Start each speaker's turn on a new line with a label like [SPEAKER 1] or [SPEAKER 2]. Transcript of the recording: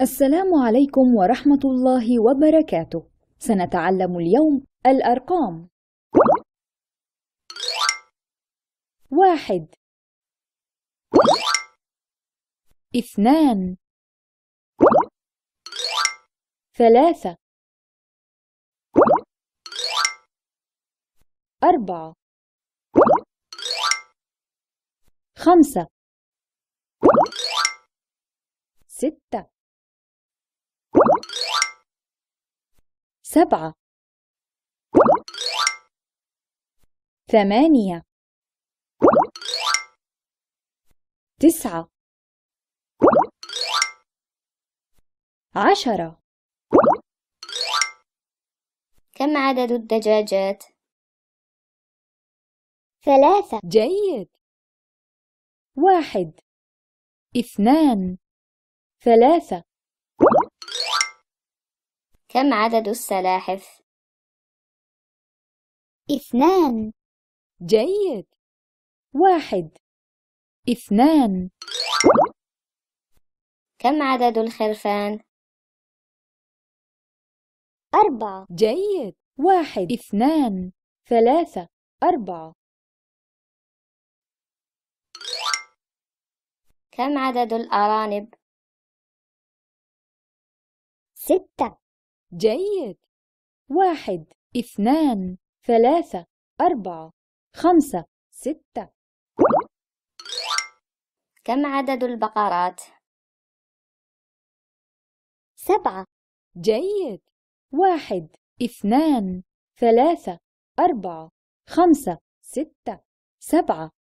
[SPEAKER 1] السلام عليكم ورحمة الله وبركاته. سنتعلم اليوم الأرقام. واحد اثنان ثلاثة أربعة خمسة ستة سبعة ثمانية تسعة عشرة كم عدد الدجاجات؟ ثلاثة جيد واحد اثنان ثلاثة كم عدد السلاحف؟ اثنان جيد واحد اثنان كم عدد الخرفان؟ أربعة جيد واحد اثنان ثلاثة أربعة كم عدد الأرانب؟ ستة جيد واحد اثنان ثلاثة أربعة خمسة ستة كم عدد البقرات؟ سبعة جيد واحد اثنان ثلاثة أربعة خمسة ستة سبعة